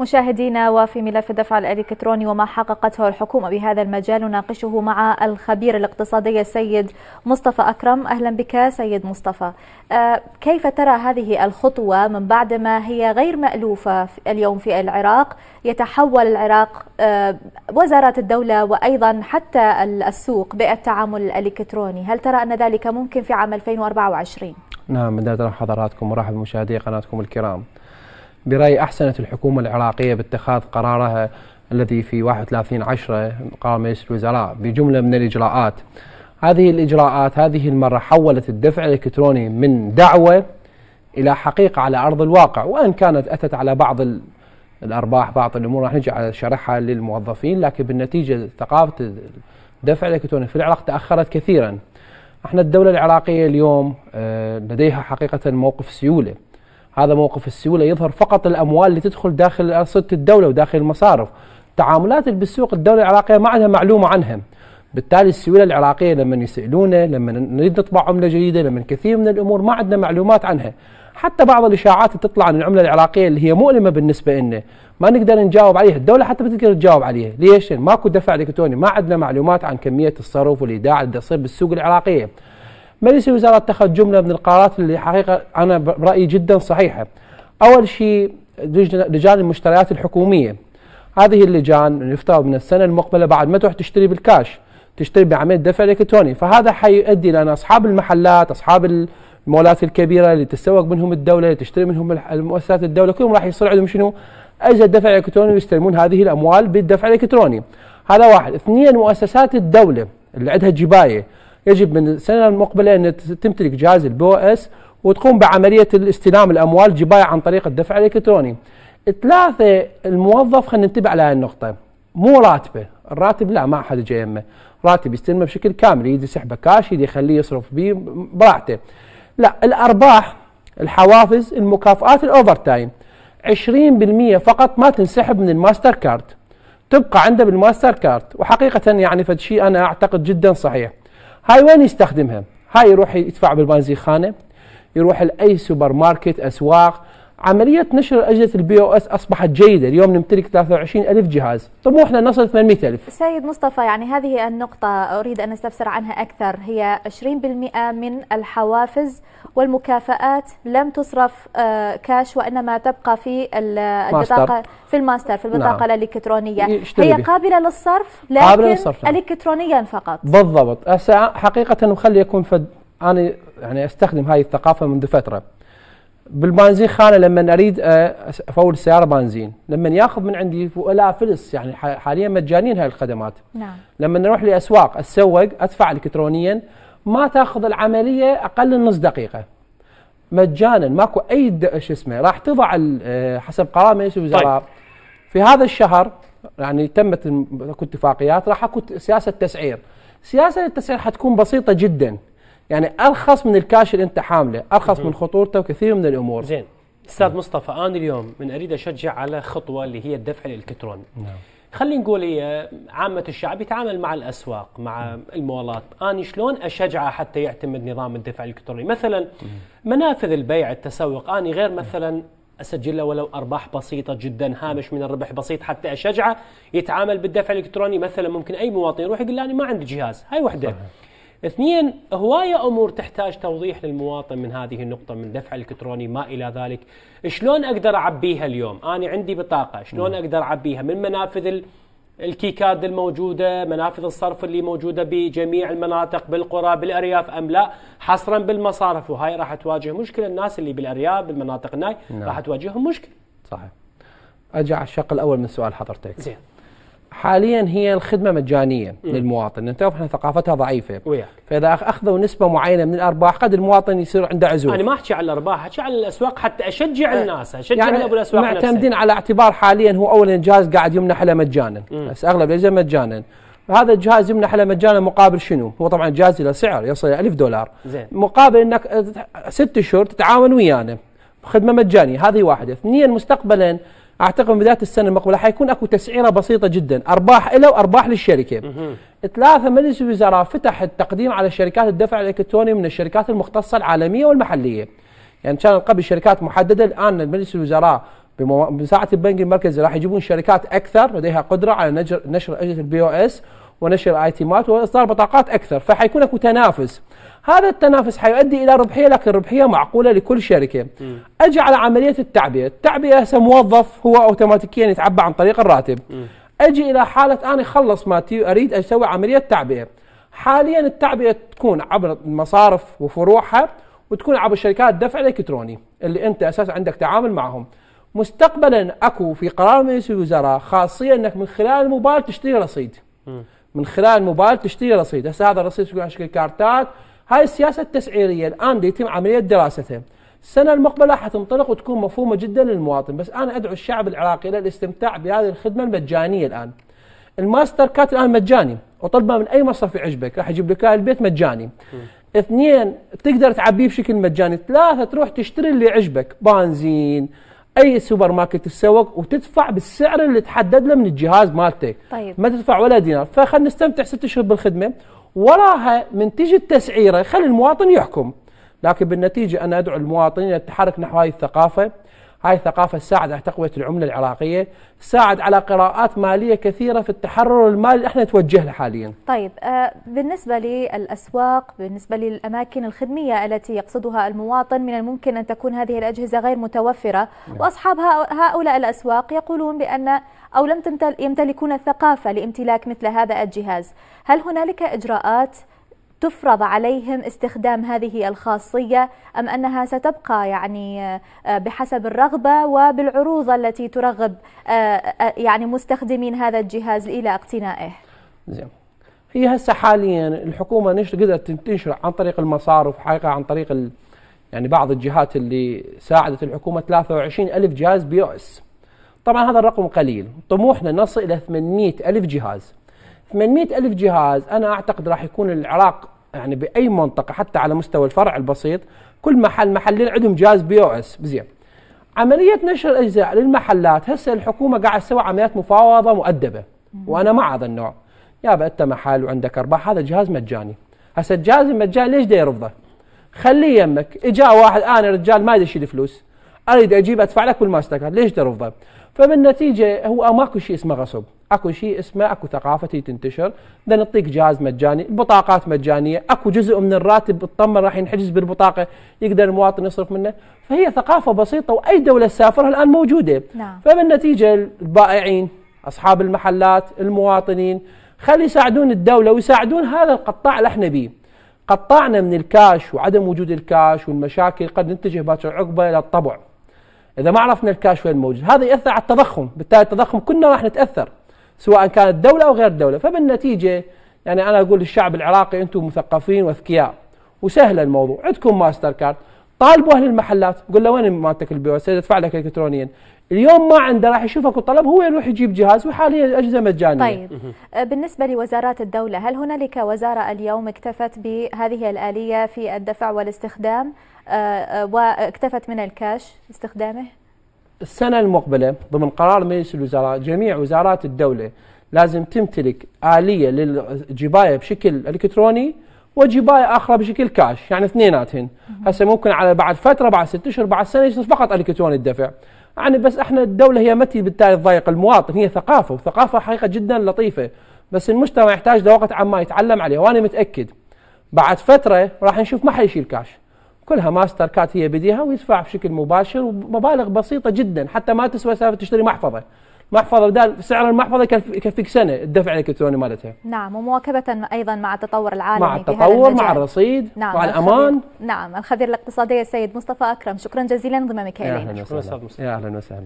مشاهدينا وفي ملف الدفع الالكتروني وما حققته الحكومه بهذا المجال نناقشه مع الخبير الاقتصادي السيد مصطفى اكرم اهلا بك سيد مصطفى آه، كيف ترى هذه الخطوه من بعد ما هي غير مالوفه اليوم في العراق يتحول العراق آه، وزارات الدوله وايضا حتى السوق بالتعامل الالكتروني هل ترى ان ذلك ممكن في عام 2024 نعم بدايه حضراتكم ورحب مشاهدي قناتكم الكرام برأيي أحسنت الحكومة العراقية باتخاذ قرارها الذي في 31 10 قرار مجلس الوزراء بجملة من الإجراءات هذه الإجراءات هذه المرة حولت الدفع الإلكتروني من دعوة إلى حقيقة على أرض الواقع وإن كانت أتت على بعض الأرباح بعض الأمور راح نجي على شرحها للموظفين لكن بالنتيجة ثقافة الدفع الإلكتروني في العراق تأخرت كثيرا احنا الدولة العراقية اليوم آه، لديها حقيقة موقف سيولة هذا موقف السيولة يظهر فقط الأموال اللي تدخل داخل أرصدة الدولة وداخل المصارف تعاملات بالسوق الدولة العراقية ما عندها معلومة عنها بالتالي السيولة العراقية لما يسألونا لما نريد نطبع عملة جديدة لما كثير من الأمور ما عندنا معلومات عنها حتى بعض الإشاعات تطلع عن العملة العراقية اللي هي مؤلمة بالنسبة لنا ما نقدر نجاوب عليها الدولة حتى بتقدر تجاوب عليها ليش ماكو دفع إلكتروني ما عندنا معلومات عن كمية الصرف والإيداع اللي تصير بالسوق العراقية مجلس الوزراء اتخذ جملة من القرارات اللي حقيقة أنا برأيي جدا صحيحة أول شيء لجان المشتريات الحكومية هذه اللجان يفترض من السنة المقبلة بعد ما تروح تشتري بالكاش تشتري بعملية دفع إلكتروني فهذا حيؤدي لأن أصحاب المحلات أصحاب المولات الكبيرة اللي تتسوق منهم الدولة اللي تشتري منهم المؤسسات الدولة كلهم راح يصير عندهم شنو أجهزة دفع إلكتروني ويستلمون هذه الأموال بالدفع الإلكتروني هذا واحد اثنين مؤسسات الدولة اللي عندها جباية يجب من السنه المقبله ان تمتلك جهاز البو اس وتقوم بعمليه الاستلام الاموال جبايه عن طريق الدفع الالكتروني. ثلاثه الموظف خلينا ننتبه على النقطه مو راتبه، الراتب لا ما حد جاي يمه، راتب يستلمه بشكل كامل يدي يسحبه كاش يدي يخليه يصرف به براحته. لا الارباح الحوافز المكافآت الاوفر تايم 20% فقط ما تنسحب من الماستر كارد تبقى عنده بالماستر كارد وحقيقه يعني فد شيء انا اعتقد جدا صحيح هاي وين يستخدمها هاي يروح يدفع بالبنزين خانه يروح لاي سوبر ماركت اسواق عملية نشر أجهزة البي أو إس أصبحت جيدة اليوم نمتلك 23 ألف جهاز طموحنا طيب نصل 800 ألف سيد مصطفى يعني هذه النقطة أريد أن أستفسر عنها أكثر هي 20% من الحوافز والمكافآت لم تصرف آه، كاش وإنما تبقى في البطاقة في الماستر في البطاقة نعم. الإلكترونية هي قابلة للصرف لكن قابلة للصرف نعم. إلكترونيا فقط بالضبط حقيقة وخلي يكون فد أنا يعني أستخدم هذه الثقافة منذ فترة بالبنزين خانه لما اريد افول آه، السياره بنزين لما ياخذ من عندي ولا فلس يعني حاليا مجانين هاي الخدمات نعم لما نروح لاسواق اتسوق ادفع الكترونيا ما تاخذ العمليه اقل من نص دقيقه مجانا ماكو اي شو اسمه راح تضع آه، حسب قرار مجلس الوزراء طيب. في هذا الشهر يعني تمت اكو اتفاقيات راح اكو سياسه تسعير سياسه التسعير حتكون بسيطه جدا يعني ارخص من الكاش اللي انت حامله ارخص من خطورته وكثير من الامور زين استاذ نعم. مصطفى انا اليوم من اريد اشجع على خطوه اللي هي الدفع الالكتروني نعم خلينا نقول هي عامة الشعب يتعامل مع الأسواق مع نعم. المولات أنا شلون أشجعه حتى يعتمد نظام الدفع الإلكتروني مثلا نعم. منافذ البيع التسوق أنا غير مثلا اسجل له ولو ارباح بسيطه جدا هامش من الربح بسيط حتى اشجعه يتعامل بالدفع الالكتروني مثلا ممكن اي مواطن يروح يقول انا ما عندي جهاز هاي وحده صحيح. اثنين هواية أمور تحتاج توضيح للمواطن من هذه النقطة من دفع الإلكتروني ما إلى ذلك شلون أقدر أعبيها اليوم أنا عندي بطاقة شلون أقدر أعبيها من منافذ الكيكاد الموجودة منافذ الصرف اللي موجودة بجميع المناطق بالقرى بالأرياف أم لا حصرا بالمصارف وهاي راح تواجه مشكلة الناس اللي بالأرياف بالمناطق الناي نعم. راح تواجههم مشكلة صحيح أجع الشق الأول من سؤال حضرتك زين حاليا هي الخدمه مجانيه م. للمواطن انت احنا ثقافتها ضعيفه وياك. فاذا اخذوا نسبه معينه من الارباح قد المواطن يصير عنده عزوف انا ما احكي على الارباح احكي على الاسواق حتى اشجع أه. الناس اشجع يعني ابو الاسواق معتمدين نفسها. على اعتبار حاليا هو اول جهاز قاعد يمنح له مجانا بس اغلب الاجهزه مجانا هذا الجهاز يمنح له مجانا مقابل شنو؟ هو طبعا جهاز له سعر يصل 1000 دولار زين. مقابل انك ست شهور تتعاون ويانا خدمه مجانيه هذه واحده اثنين مستقبلا اعتقد بدايه السنه المقبله حيكون اكو تسعيره بسيطه جدا ارباح له وارباح للشركه ثلاثه مجلس الوزراء فتح التقديم على شركات الدفع الالكتروني من الشركات المختصه العالميه والمحليه يعني كان قبل شركات محدده الان مجلس الوزراء بمساعده البنك المركزي راح يجيبون شركات اكثر لديها قدره على نشر نشر اجهزه البي او اس ونشر مات واصدار بطاقات اكثر فحيكون اكو تنافس هذا التنافس حيؤدي الى ربحيه لكن ربحيه معقوله لكل شركه م. على عمليه التعبئه التعبئه هسه موظف هو اوتوماتيكيا يتعبى عن طريق الراتب م. اجي الى حاله انا خلص مالتي اريد اسوي عمليه تعبئه حاليا التعبئه تكون عبر المصارف وفروعها وتكون عبر شركات دفع الالكتروني اللي انت اساسا عندك تعامل معهم مستقبلا اكو في قرار مجلس الوزراء خاصيه انك من خلال الموبايل تشتري رصيد م. من خلال الموبايل تشتري رصيد هسه هذا الرصيد يكون على شكل كارتات هاي السياسة التسعيرية الآن يتم عملية دراستها السنة المقبلة حتنطلق وتكون مفهومة جدا للمواطن بس أنا أدعو الشعب العراقي إلى الاستمتاع بهذه الخدمة المجانية الآن الماستر كات الآن مجاني وطلبه من أي مصرف يعجبك راح يجيب لك البيت مجاني اثنين تقدر تعبيه بشكل مجاني ثلاثة تروح تشتري اللي يعجبك بنزين اي سوبر ماركت تسوق وتدفع بالسعر اللي تحدد له من الجهاز مالتك طيب. ما تدفع ولا دينار فخلنا نستمتع ست شهور بالخدمه وراها من تيجي التسعيره خلي المواطن يحكم لكن بالنتيجه انا ادعو المواطنين للتحرك نحو هذه الثقافه هاي الثقافة تساعد على تقوية العملة العراقية تساعد على قراءات مالية كثيرة في التحرر المالي اللي احنا نتوجه له حاليا طيب آه، بالنسبة للأسواق بالنسبة للأماكن الخدمية التي يقصدها المواطن من الممكن أن تكون هذه الأجهزة غير متوفرة نعم. وأصحاب هؤلاء الأسواق يقولون بأن أو لم يمتلكون الثقافة لامتلاك مثل هذا الجهاز هل هنالك إجراءات تفرض عليهم استخدام هذه الخاصية أم أنها ستبقى يعني آه، آه، بحسب الرغبة وبالعروض التي ترغب آه، يعني مستخدمين هذا الجهاز إلى اقتنائه زين هي هسه حاليا الحكومة نشر قدرت تنشر عن طريق المصارف حقيقة عن طريق ال... يعني بعض الجهات اللي ساعدت الحكومة 23 ألف جهاز بي اس طبعا هذا الرقم قليل طموحنا نصل إلى 800 ألف جهاز 800 ألف جهاز أنا أعتقد راح يكون العراق يعني باي منطقه حتى على مستوى الفرع البسيط كل محل محلين عندهم جهاز بي او اس زين عمليه نشر الاجزاء للمحلات هسه الحكومه قاعده تسوي عمليات مفاوضه مؤدبه وانا مع هذا النوع يا انت محل وعندك ارباح هذا جهاز مجاني هسه الجهاز المجاني ليش دا يرفضه؟ خليه يمك اجا واحد انا رجال ما ادري اشيل فلوس اريد اجيب ادفع لك بالماستر كارد ليش ترفضه؟ فبالنتيجه هو ماكو شيء اسمه غصب اكو شيء اسمه اكو ثقافه تنتشر بدنا نعطيك جهاز مجاني بطاقات مجانيه اكو جزء من الراتب تطمن راح ينحجز بالبطاقه يقدر المواطن يصرف منه فهي ثقافه بسيطه واي دوله تسافرها الان موجوده نعم. فبالنتيجه البائعين اصحاب المحلات المواطنين خلي يساعدون الدوله ويساعدون هذا القطاع اللي احنا بيه قطعنا من الكاش وعدم وجود الكاش والمشاكل قد نتجه باكر عقبه الى الطبع اذا ما عرفنا الكاش وين موجود هذا ياثر على التضخم بالتالي التضخم كلنا راح نتاثر سواء كانت دوله او غير دوله فبالنتيجه يعني انا اقول للشعب العراقي انتم مثقفين واذكياء وسهل الموضوع عندكم ماستر كارد طالبوا اهل المحلات قول له وين مالتك البي او اس ادفع لك الكترونيا اليوم ما عنده راح يشوفك الطلب هو يروح يجيب جهاز وحاليا اجهزه مجانيه طيب أه، بالنسبه لوزارات الدوله هل هنالك وزاره اليوم اكتفت بهذه الاليه في الدفع والاستخدام أه، أه، واكتفت من الكاش استخدامه السنه المقبله ضمن قرار مجلس الوزراء جميع وزارات الدوله لازم تمتلك اليه للجبايه بشكل الكتروني وجباية أخرى بشكل كاش يعني اثنيناتهن هسه ممكن على بعد فترة بعد ست أشهر بعد سنة يصير فقط الكتروني الدفع يعني بس احنا الدولة هي متى بالتالي تضايق المواطن هي ثقافة وثقافة حقيقة جدا لطيفة بس المجتمع يحتاج لوقت عما يتعلم عليه وأنا متأكد بعد فترة راح نشوف ما حد يشيل كاش كلها ماستر كات هي بديها ويدفع بشكل مباشر ومبالغ بسيطة جدا حتى ما تسوى سالفة تشتري محفظة محفظه بدال سعر المحفظه كان يكفيك سنه الدفع الالكتروني مالتها. نعم ومواكبه ايضا مع التطور العالمي مع التطور مع الرصيد نعم مع الامان. نعم الخبير الاقتصادي السيد مصطفى اكرم شكرا جزيلا انضمامك الينا. يا اهلا وسهلا.